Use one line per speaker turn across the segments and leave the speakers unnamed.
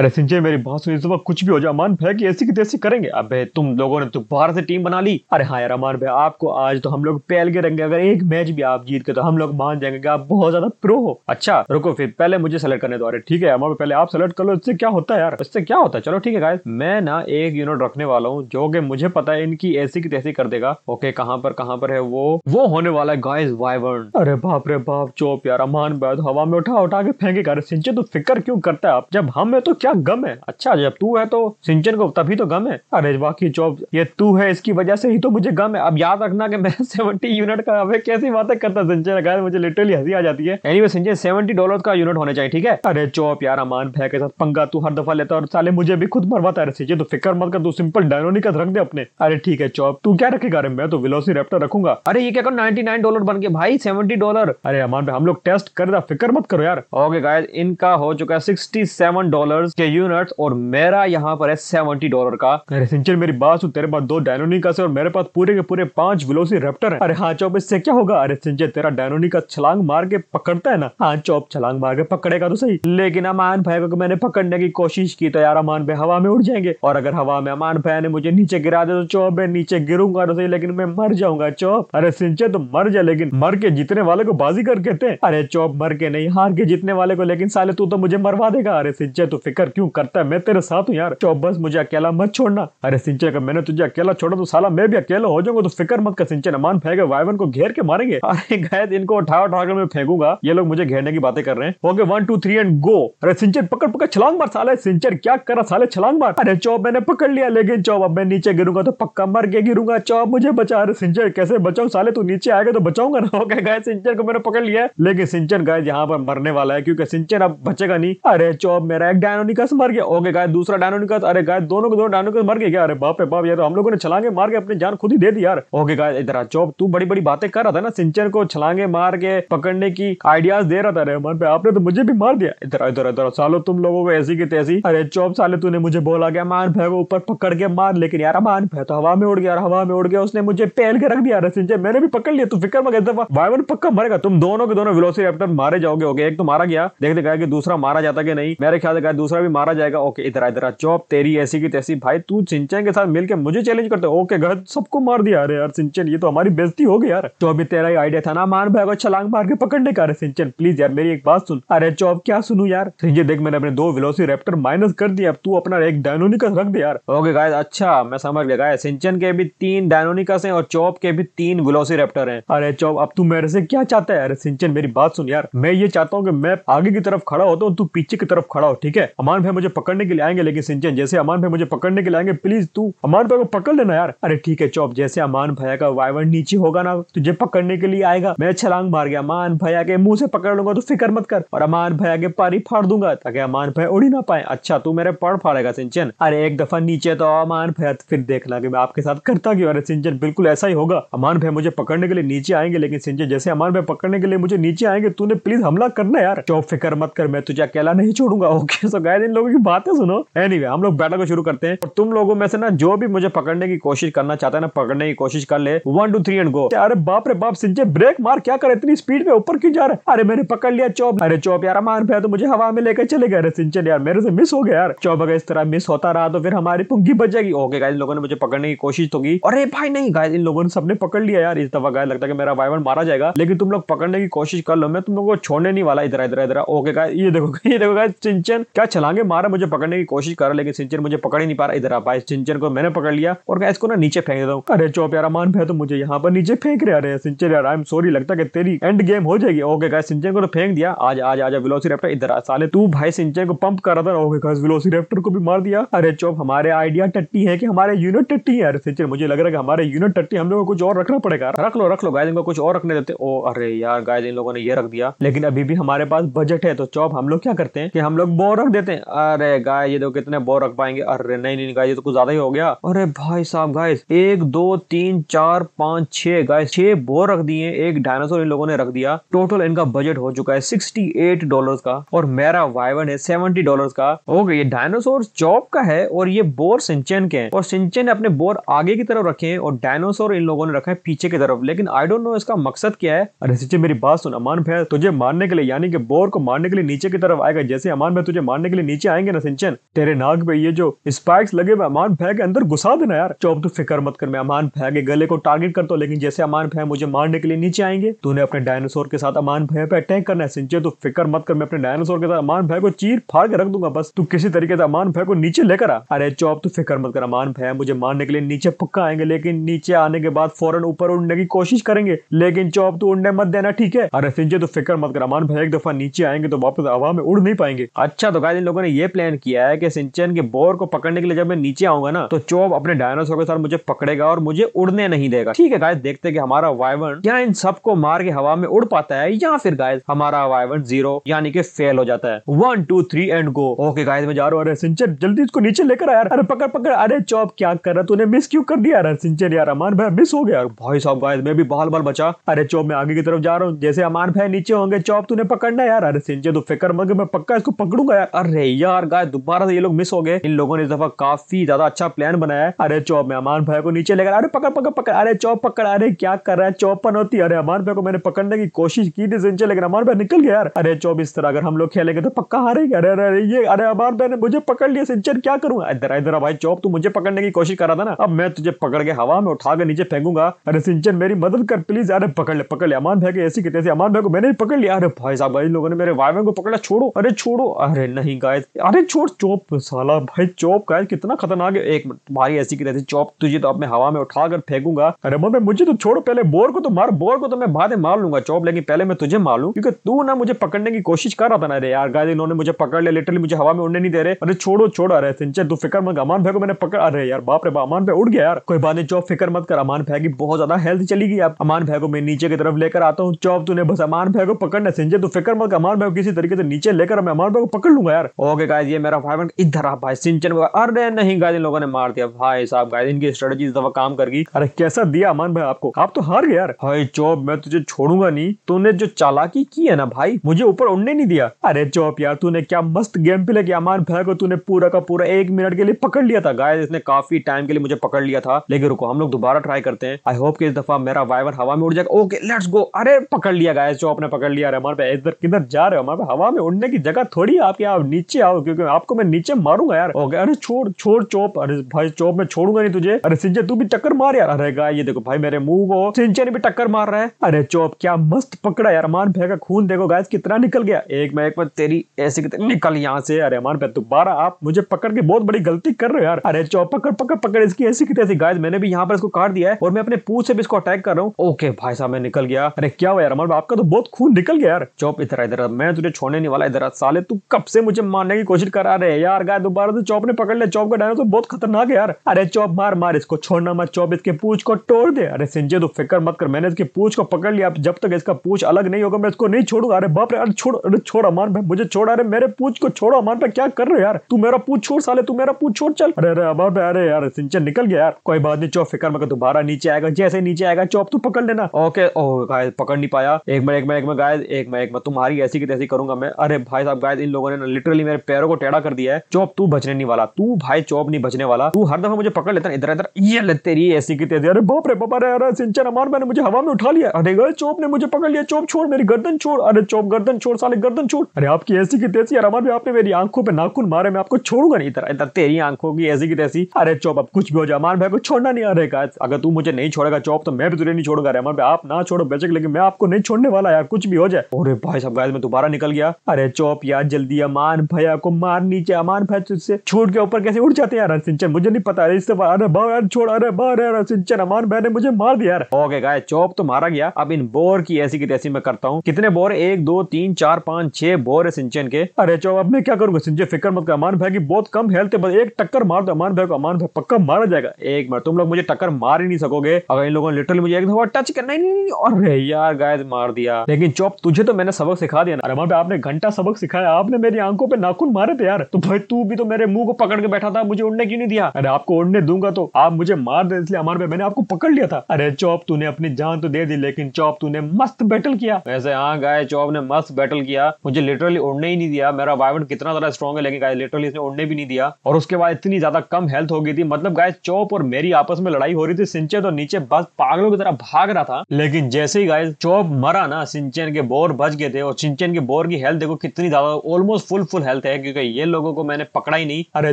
अरे सिंचे मेरी बात सुनी सुबह कुछ भी हो जाए अमान भाई की ऐसी की तैसी करेंगे अबे तुम लोगों ने तो बाहर से टीम बना ली अरे हाँ यार अमान भाई आपको आज तो हम लोग पहल के रंगे अगर एक मैच भी आप जीत के तो हम लोग मान जाएंगे आप बहुत ज्यादा प्रो हो अच्छा रुको फिर पहले मुझे सेलेक्ट करने दो अरे ठीक है अमान पहले आप सेलेक्ट कर लो इससे क्या होता है यार इससे क्या होता है चलो ठीक है गाय मैं ना एक यूनिट रखने वाला हूँ जो कि मुझे पता है इनकी ऐसी की तैसी कर देगा ओके कहाँ पर कहाँ पर है वो वो होने वाला है गाइस वाइवर्न अरे बाप रे बाप चोप यार अमान भाई हवा में उठा उठा के फेंकेगा अरे सिंचे तो फिक्र क्यों करता है आप जब हम है तो क्या क्या गम है अच्छा जब तू है तो सिंचन को तभी तो गम है अरे बाकी चौब ये तू है इसकी वजह से ही तो मुझे गम है अब याद रखना कि मैं सेवेंटी यूनिट का अब कैसी बातें करता सिंचन अगर मुझे लिटरली हंसी आ जाती है any anyway, Shinchan seventy dollar का यूनिट होना चाहिए ठीक है अरे चौप यार अमान भैया के साथ पंगा तू हर दफा लेता और साले मुझे भी खुद मरवाता है सिंचन तो फिक्र मत कर तू सिंपल डायनोनिक रख दे अपने अरे ठीक है चौप तू क्या रखेगा अरे मैं तो विलोसी रेप्टर रखूंगा अरे ये क्या करो नाइनटी नाइन डॉलर बन के भाई सेवेंटी डॉलर अरे अमान भाई हम लोग टेस्ट कर रहा फिक्र मत करो यार ओके गाय इनका हो चुका है सिक्सटी सेवन डॉलर के यूनिट्स और मेरा यहाँ पर है सेवेंटी डॉलर का सिंचन मेरी बात सुन तेरे पास दो डायनोनिकस और मेरे पास पूरे के पूरे पांच विलोसी रेप्टर है अरे हाँ चौप इससे क्या होगा अरे सिंचर तेरा डायनोनिकस छलांग मार के पकड़ता है ना हाँ चौप छलांग मार के पकड़ेगा तो सही लेकिन अमान भाई को मैंने पकड़ने की कोशिश की तो यार अमान भाई हवा में उड़ जाएंगे और अगर हवा में अमान भाई ने मुझे नीचे गिरा दे तो चौप मैं नीचे गिरूंगा तो सही लेकिन मैं मर जाऊंगा चौप अरे सिंचर तो मर जाए लेकिन मर के जीतने वाले को बाजीगर कहते हैं अरे चौप मर के नहीं हार के जीतने वाले को लेकिन साले तू तो मुझे मरवा देगा अरे सिंचर तू फिक्र फिक्र क्यों करता है मैं तेरे साथ हूँ यार तो बस मुझे अकेला मत छोड़ना अरे सिंचन का मैंने तुझे अकेला छोड़ा तो साला मैं भी अकेला हो जाऊंगा तो फिक्र मत कर सिंचन अमान फेंगे वायवन को घेर के मारेंगे अरे गायद इनको उठा उठा कर मैं फेंकूंगा ये लोग मुझे घेरने की बातें कर रहे हैं okay one two three and go अरे सिंचन पकड़ पकड़ छलांग मार साले सिंचन क्या कर रहा साले छलांग मार अरे चौब मैंने पकड़ लिया लेकिन चौब अब मैं नीचे गिरूंगा तो पक्का मर के गिरूंगा चौब मुझे बचा अरे सिंचन कैसे बचाऊ साले तू नीचे आएगा तो बचाऊंगा ना ओके गाय सिंचन को मैंने पकड़ लिया लेकिन सिंचन गाय यहाँ पर मरने वाला है क्योंकि सिंचन अब बचेगा नहीं अरे चौब मेरा एक डायनो डायनोनिकस मर गया ओके गाय दूसरा डायनोनिकस अरे गाय दोनों के दोनों डायनोनिकस मर गए क्या अरे बाप रे बाप यार तो हम लोगों ने छलांगे मार के अपनी जान खुद ही दे दी यार ओके गाय इधर आ चौप तू बड़ी बड़ी बातें कर रहा था ना सिंचर को छलांगे मार के पकड़ने की आइडियाज दे रहा था अरे मन पे आपने तो मुझे भी मार दिया इधर इधर इधर सालो तुम लोगों को ऐसी की तैसी अरे चौप साले तूने मुझे बोला गया मान भाई को ऊपर पकड़ के मार लेकिन यार मान भाई तो हवा में उड़ गया हवा में उड़ गया उसने मुझे पहल के रख दिया सिंचर मैंने भी पकड़ लिया तू फिक्र मत भाई वन पक्का मरेगा तुम दोनों के दोनों विलोसी मारे जाओगे ओके एक तो मारा गया देखते गया कि दूसरा मारा जाता कि नहीं मेरे ख्याल से दूसरा दूसरा भी मारा जाएगा ओके इधर इधर चौप तेरी ऐसी की तैसी भाई तू सिंचन के साथ मिलकर मुझे चैलेंज करते ओके घर सबको मार दिया अरे यार सिंचन ये तो हमारी बेजती हो गई यार तो अभी तेरा ही आइडिया था ना मान भाई को छलांग मार के पकड़ने का अरे सिंचन प्लीज यार मेरी एक बात सुन अरे चौप क्या सुनू यार सिंचन देख मैंने अपने दो विलोसी रेप्टर माइनस कर दिया अब तू अपना एक डायनोनिकस रख दे यार ओके गाइस अच्छा मैं समझ गया गाइस सिंचन के भी तीन डायनोनिकस हैं और चौप के भी तीन विलोसी रेप्टर हैं अरे चौप अब तू मेरे से क्या चाहता है अरे सिंचन मेरी बात सुन यार मैं ये चाहता हूँ कि मैं आगे की तरफ खड़ा होता हूँ तू पीछे की तरफ खड़ा हो ठीक है हमारे अमान भाई मुझे पकड़ने के लिए आएंगे लेकिन सिंचन जैसे अमान भाई मुझे पकड़ने के लिए आएंगे प्लीज तू अमान भाई को पकड़ लेना यार अरे ठीक है चौप जैसे अमान भैया का वायवन नीचे होगा ना तुझे पकड़ने के लिए आएगा मैं छलांग मार गया अमान भैया के मुंह से पकड़ लूंगा तो फिक्र मत कर और अमान भैया के पारी फाड़ दूंगा ताकि अमान भैया उड़ी ना पाए अच्छा तू मेरे पड़ फाड़ेगा सिंचन अरे एक दफा नीचे तो अमान भैया तो फिर देख ला मैं आपके साथ करता क्यों अरे सिंचन बिल्कुल ऐसा ही होगा अमान भैया मुझे पकड़ने के लिए नीचे आएंगे लेकिन सिंचन जैसे अमान भाई पकड़ने के लिए मुझे नीचे आएंगे तूने प्लीज हमला करना यार चौप फिक्र मत कर मैं तुझे अकेला नहीं छोड़ूंगा ओके सो गाय शायद इन लोगों की बातें सुनो एनीवे anyway, हम लोग बैटल को शुरू करते हैं और तुम लोगों में से ना जो भी मुझे पकड़ने की कोशिश करना चाहता है ना पकड़ने की कोशिश कर ले one two three and go अरे बाप रे बाप सिंचे ब्रेक मार क्या कर इतनी स्पीड में ऊपर क्यों जा रहे अरे मैंने पकड़ लिया चौप अरे चौप यार मान पे तो मुझे हवा में लेकर चले गए अरे सिंचन यार मेरे से मिस हो गया यार चौप अगर इस तरह मिस होता रहा तो फिर हमारी पुंगी बच जाएगी ओके गाय लोगों ने मुझे पकड़ने की कोशिश तो की अरे भाई नहीं गाय इन लोगों ने सबने पकड़ लिया यार इस दफा गाय लगता है मेरा वाइवन मारा जाएगा लेकिन तुम लोग पकड़ने की कोशिश कर लो मैं तुम लोग को छोड़ने नहीं वाला इधर इधर इधर ओके गाय ये देखो ये देखो गाय सिंचन क्या चला छलांगे मारा मुझे पकड़ने की कोशिश कर लेकिन सिंचन मुझे पकड़ ही नहीं पा रहा इधर आ पाए सिंचन को मैंने पकड़ लिया और कहा इसको ना नीचे फेंक देता हूँ अरे चो प्यारा मान भाई तो मुझे यहाँ पर नीचे फेंक रहे अरे सिंचन यार आई एम सॉरी लगता है तेरी एंड गेम हो जाएगी ओके गाइस सिंचन को तो फेंक दिया आज आज आज विलोसी रेप्टर इधर आ साले तू भाई सिंचन को पंप कर रहा था ओके विलोसी रेप्टर को भी मार दिया अरे चौप हमारे आइडिया टट्टी है कि हमारे यूनिट टट्टी है अरे सिंचन मुझे लग रहा है हमारे यूनिट टट्टी हम लोग को कुछ और रखना पड़ेगा रख लो रख लो गाय इनको कुछ और रखने देते ओ अरे यार गाय इन लोगों ने ये रख दिया लेकिन अभी भी हमारे पास बजट है तो चौप हम लोग क्या करते हैं कि हम लोग बो रख देते हैं अरे गाय ये तो कितने बोर रख पाएंगे अरे नहीं नहीं गाय ये तो कुछ ज्यादा ही हो गया अरे भाई साहब गाय एक दो तीन चार पाँच छह गाय छह बोर रख दिए एक डायनासोर इन लोगों ने रख दिया टोटल इनका बजट हो चुका है सिक्सटी एट डॉलर का और मेरा वाइवन है सेवेंटी डॉलर का हो गया ये डायनासोर चौप का है और ये बोर सिंचन के हैं और सिंचन ने अपने बोर आगे की तरफ रखे हैं और डायनासोर इन लोगों ने रखा है पीछे की तरफ लेकिन आई डोंट नो इसका मकसद क्या है अरे सिंचन मेरी बात सुन अमान भैया तुझे मारने के लिए यानी कि बोर को मारने के लिए नीचे की तरफ आएगा जैसे अमान भैया तुझे मारने के लिए नीचे आएंगे ना सिंचन तेरे नाक पे ये जो स्पाइक्स लगे हुए अमान भै के अंदर घुसा देना यार चौब तू फिक्र मत कर मैं अमान भै के गले को टारगेट करता हूँ लेकिन जैसे अमान भै मुझे मारने के लिए नीचे आएंगे तूने अपने डायनासोर के साथ अमान भै पे अटैक करना है सिंचन तू फिक्र मत कर मैं अपने डायनासोर के साथ अमान भै को चीर फाड़ के रख दूंगा बस तू किसी तरीके से अमान भै को नीचे लेकर आ अरे चौब तू फिक्र मत कर अमान भै मुझे मारने के लिए नीचे पक्का आएंगे लेकिन नीचे आने के बाद फौरन ऊपर उड़ने की कोशिश करेंगे लेकिन चौब तू उड़ने मत देना ठीक है अरे सिंचे तो फिक्र मत कर अमान भै एक दफा नीचे आएंगे तो वापस हवा में उड़ नहीं पाएंगे अच्छा तो गाय लोगों ने ये प्लान किया है कि सिंचन के बोर को पकड़ने के लिए जब मैं नीचे आऊंगा ना तो चोब अपने डायनासोर के साथ मुझे पकड़ेगा और मुझे उड़ने नहीं देगा ठीक है गाय देखते हैं कि हमारा वायवन क्या इन सबको मार के हवा में उड़ पाता है या फिर गाय हमारा वायवन जीरो यानी कि फेल हो जाता है one two three and go okay guy मैं जा रहा हूँ अरे सिंचन जल्दी इसको नीचे लेकर आया अरे पकड़ पकड़ अरे चौब क्या कर रहा तूने मिस क्यों कर दिया अरे सिंचन यार अमान भाई मिस हो गया भाई साहब गाय मैं भी बहाल बहाल बचा अरे चौब मैं आगे की तरफ जा रहा हूँ जैसे अमान भाई नीचे होंगे चौब तूने पकड़ना यार अरे सिंचन तो फिक्र मग मैं पक्का इसको पकड़ूंगा यार अरे है यार गाय दोबारा से ये लोग मिस हो गए इन लोगों ने इस दफा काफी ज्यादा अच्छा प्लान बनाया अरे चौप में अमान भाई को नीचे लेकर अरे पकड़ पकड़ पकड़ अरे चौप पकड़ अरे क्या कर रहा है चौपन होती अरे अमान भाई को मैंने पकड़ने की कोशिश की थी जिनसे लेकिन अमान भाई निकल गया यार अरे चौप इस तरह अगर हम लोग खेलेंगे तो पक्का हारेंगे अरे अरे ये अरे अमान भाई ने मुझे पकड़ लिया सिंचन क्या करूंगा इधर इधर भाई चौप तू मुझे पकड़ने की कोशिश कर रहा था ना अब मैं तुझे पकड़ के हवा में उठा के नीचे फेंकूंगा अरे सिंचर मेरी मदद कर प्लीज अरे पकड़ ले पकड़ ले अमान भाई के ऐसी कितने अमान भाई को मैंने पकड़ लिया अरे भाई साहब भाई लोगों ने मेरे वाइवन को पकड़ा छोड़ो अरे छोड़ो अरे नहीं गाइस अरे छोड़ चोप साला भाई चोप गाइस कितना खतरनाक है एक मिनट तुम्हारी ऐसी की तैसी चोप तुझे तो अब मैं हवा में उठा कर फेंकूंगा अरे मैं मुझे तो छोड़ पहले बोर को तो मार बोर को तो मैं बाद में मार लूंगा चोप लेकिन पहले मैं तुझे मार लूँ क्योंकि तू ना मुझे पकड़ने की कोशिश कर रहा था ना अरे यार गाइस इन्होंने मुझे पकड़ लिया लिटरली मुझे हवा में उड़ने नहीं दे रहे अरे छोड़ो छोड़ो अरे सिंचर तू फिक्र मत अमान भाई को मैंने पकड़ अरे यार बाप रे अमान भाई उड़ गया यार कोई बात नहीं चौप फिक्र मत कर अमान भाई की बहुत ज्यादा हेल्थ चली गई अब अमान भाई को मैं नीचे की तरफ लेकर आता हूँ चौप तूने बस अमान भाई को पकड़ना सिंचर तू फिक्र मत अमान भाई को किसी तरीके से नीचे लेकर मैं अमान भाई को पकड़ लूंगा यार ओके गाइस ये मेरा फाइव इधर आप भाई सिंचन अरे नहीं गाइस इन लोगों ने मार दिया भाई साहब गाइस इनकी स्ट्रेटेजी इस दफा काम गई अरे कैसा दिया अमन भाई आपको आप तो हार गए यार भाई चौप मैं तुझे छोड़ूंगा नहीं तूने जो चालाकी की है ना भाई मुझे ऊपर उड़ने नहीं दिया अरे चौप यार तूने क्या मस्त गेम प्ले किया अमान भाई को तूने पूरा का पूरा एक मिनट के लिए पकड़ लिया था गाय इसने काफी टाइम के लिए मुझे पकड़ लिया था लेकिन रुको हम लोग दोबारा ट्राई करते हैं आई होप कि इस दफा मेरा वाइवर हवा में उड़ जाएगा ओके लेट्स गो अरे पकड़ लिया गाय चौप ने पकड़ लिया अरे अमर भाई इधर किधर जा रहे हो हमारे भाई हवा में उड़ने की जगह थोड़ी आपके आप नीचे नीचे आओ क्योंकि आपको मैं नीचे मारूंगा यार हो गया अरे छोड़ छोड़ चोप अरे भाई चोप मैं छोड़ूंगा नहीं तुझे अरे सिंचे तू भी टक्कर मार यार अरे गाय ये देखो भाई मेरे मुंह को सिंचे भी टक्कर मार रहा है अरे चोप क्या मस्त पकड़ा यार मान भाई का खून देखो गाय कितना निकल गया एक मैं एक बार तेरी ऐसी निकल यहाँ से अरे मान भाई दोबारा आप मुझे पकड़ के बहुत बड़ी गलती कर रहे हो यार अरे चोप पकड़ पकड़ पकड़ इसकी ऐसी कितनी ऐसी गाय मैंने भी यहाँ पर इसको काट दिया है और मैं अपने पूछ से भी इसको अटैक कर रहा हूँ ओके भाई साहब मैं निकल गया अरे क्या हुआ यार मान आपका तो बहुत खून निकल गया यार चौप इधर इधर मैं तुझे छोड़ने नहीं वाला इधर साले तू कब से मुझे मार मारने की कोशिश करा रहे हैं यार गाय दोबारा से चौप ने पकड़ लिया चौप का डायनो तो बहुत खतरनाक है यार अरे चौप मार मार इसको छोड़ना मत चौप इसके पूछ को तोड़ दे अरे संजय तो फिक्र मत कर मैंने इसके पूछ को पकड़ लिया जब तक इसका पूछ अलग नहीं होगा मैं इसको नहीं छोड़ूंगा अरे बाप रे अरे छोड़ अरे छोड़ अमान भाई मुझे छोड़ अरे मेरे पूछ को छोड़ो अमान भाई क्या कर रहे हो यार तू मेरा पूछ छोड़ साले तू मेरा पूछ छोड़ चल अरे अरे अमान भाई अरे यार सिंचे निकल गया यार कोई बात नहीं चौप फिक्र मत दोबारा नीचे आएगा जैसे नीचे आएगा चौप तू पकड़ लेना ओके ओ गाय पकड़ नहीं पाया एक मैं एक मैं एक मैं गाय एक मैं एक मैं तुम्हारी ऐसी की तैसी करूंगा मैं अरे भाई साहब गाय इन लोगों ने लिटरली मेरे पैरों को टेढ़ा कर दिया है चौप तू बचने नहीं वाला तू भाई चौप नहीं बचने वाला तू हर दफा मुझे पकड़ लेता इधर इधर ये ले तेरी ऐसी की तेजी अरे बाप रे बाबा अरे सिंचन अमार मैंने मुझे हवा में उठा लिया अरे गए चौप ने मुझे पकड़ लिया चौप छोड़ मेरी गर्दन छोड़ अरे चौप गर्दन छोड़ साले गर्दन छोड़ अरे आपकी ऐसी की तेजी यार भी आपने मेरी आंखों पर नाखून मारे मैं आपको छोड़ूंगा नहीं इधर इधर तेरी आंखों की ऐसी की तैसी अरे चौप अब कुछ भी हो जाए अमार भाई को छोड़ना नहीं आ का अगर तू मुझे नहीं छोड़ेगा चौप तो मैं भी तुझे नहीं छोड़ूंगा अमार भाई आप ना छोड़ो बेचक लेकिन मैं आपको नहीं छोड़ने वाला यार कुछ भी हो जाए अरे भाई साहब गाय मैं दोबारा निकल गया अरे चौप यार जल्दी अमान भाई भैया को मार नीचे अमान भैया से छोड़ के ऊपर कैसे उड़ जाते हैं यार सिंचन मुझे नहीं पता इससे अरे बार यार छोड़ अरे बार यार सिंचन अमान भैया ने मुझे मार दिया यार ओके गाय चौप तो मारा गया अब इन बोर की ऐसी की तैसी मैं करता हूँ कितने बोर एक दो तीन चार पाँच छह बोर है सिंचन के अरे चौप अब मैं क्या करूंगा सिंचन फिक्र मत कर अमान भाई की बहुत कम हेल्थ है बस एक टक्कर मार दो अमान भाई को अमान भाई पक्का मारा जाएगा एक मिनट तुम लोग मुझे टक्कर मार ही नहीं सकोगे अगर इन लोगों ने लिटरली मुझे एक दफा टच करना ही नहीं अरे यार गाय मार दिया लेकिन चौप तुझे तो मैंने सबक सिखा दिया ना अरे पे आपने घंटा सबक सिखाया आपने मेरी आंखों पर ना नाखून मारे थे यार तो भाई तू भी तो मेरे मुंह को पकड़ के बैठा था मुझे उड़ने क्यों नहीं दिया अरे आपको उड़ने दूंगा तो आप मुझे मार दे इसलिए हमारे मैंने आपको पकड़ लिया था अरे चौप तूने अपनी जान तो दे दी लेकिन चौप तूने मस्त बैटल किया वैसे हाँ गाय चौप ने मस्त बैटल किया मुझे लिटरली उड़ने ही नहीं दिया मेरा वाइवन कितना ज्यादा स्ट्रॉग है लेकिन गाय लिटरली इसने उड़ने भी नहीं दिया और उसके बाद इतनी ज्यादा कम हेल्थ हो गई थी मतलब गाय चौप और मेरी आपस में लड़ाई हो रही थी सिंचन तो नीचे बस पागलों की तरह भाग रहा था लेकिन जैसे ही गाय चौप मरा ना सिंचन के बोर बच गए थे और सिंचन के बोर की हेल्थ देखो कितनी ज्यादा ऑलमोस्ट फुल फुल हेल्थ है क्योंकि ये लोगों को मैंने पकड़ा ही नहीं अरे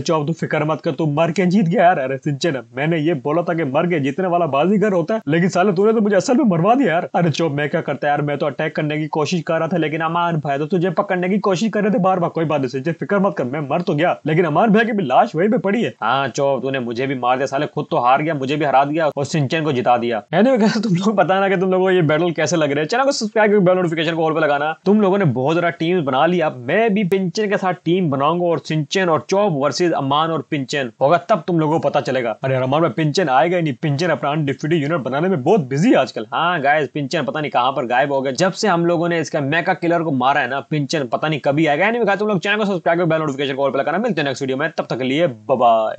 चौब तू फिक्र मत कर तू मर के जीत गया यार अरे सिंचन मैंने ये बोला था कि मर के जीतने वाला बाजीगर होता है लेकिन साले तूने तो मुझे असल में मरवा दिया यार अरे चौब मैं क्या करता यार मैं तो अटैक करने की कोशिश कर रहा था लेकिन अमान भाई तो तुझे पकड़ने की कोशिश कर रहे थे बार बार कोई बात नहीं सिंचन फिक्र मत कर मैं मर तो गया लेकिन अमान भाई की भी लाश वही पे पड़ी है हाँ चौब तूने मुझे भी मार दिया साले खुद तो हार गया मुझे भी हरा दिया और सिंचन को जिता दिया मैंने तुम लोग बताना कि तुम लोगों को ये बैटल कैसे लग रहे हैं चैनल को सब्सक्राइब बेल नोटिफिकेशन को ऑल पे लगाना तुम लोगों ने बहुत ज्यादा टीम बना लिया मैं भी पिंचन के साथ सा टीम बनाऊंगा और सिंचन और चौब वर्सेज अमान और पिंचन होगा तब तुम लोगों को पता चलेगा अरे रमान में पिंचन आएगा नहीं पिंचन अपना अनडिफ्यूटेड यूनिट बनाने में बहुत बिजी है आजकल हाँ गाय पिंचन पता नहीं कहाँ पर गायब हो गया जब से हम लोगों ने इसका मेका किलर को मारा है ना पिंचन पता नहीं कभी आएगा नहीं तुम लोग चैनल को सब्सक्राइब बेल नोटिफिकेशन कॉल पर लगाना मिलते हैं नेक्स्ट वीडियो में तब तक लिए बाय